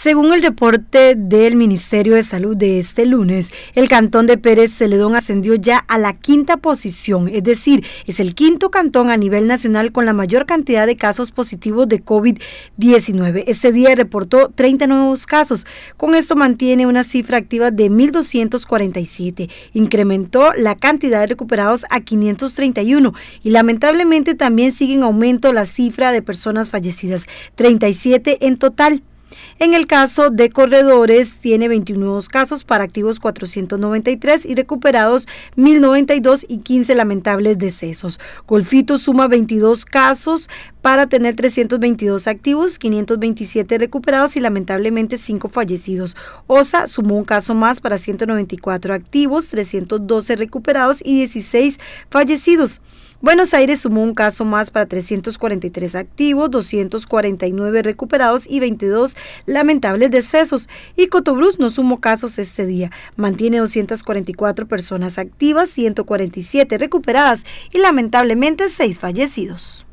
Según el reporte del Ministerio de Salud de este lunes, el cantón de Pérez Celedón ascendió ya a la quinta posición, es decir, es el quinto cantón a nivel nacional con la mayor cantidad de casos positivos de COVID-19. Este día reportó 30 nuevos casos. Con esto mantiene una cifra activa de 1.247. Incrementó la cantidad de recuperados a 531 y lamentablemente también sigue en aumento la cifra de personas fallecidas, 37 en total. En el caso de corredores, tiene 21 nuevos casos para activos 493 y recuperados 1092 y 15 lamentables decesos. Golfito suma 22 casos para tener 322 activos, 527 recuperados y lamentablemente 5 fallecidos. OSA sumó un caso más para 194 activos, 312 recuperados y 16 fallecidos. Buenos Aires sumó un caso más para 343 activos, 249 recuperados y 22 lamentables decesos. Y Cotobruz no sumó casos este día. Mantiene 244 personas activas, 147 recuperadas y lamentablemente 6 fallecidos.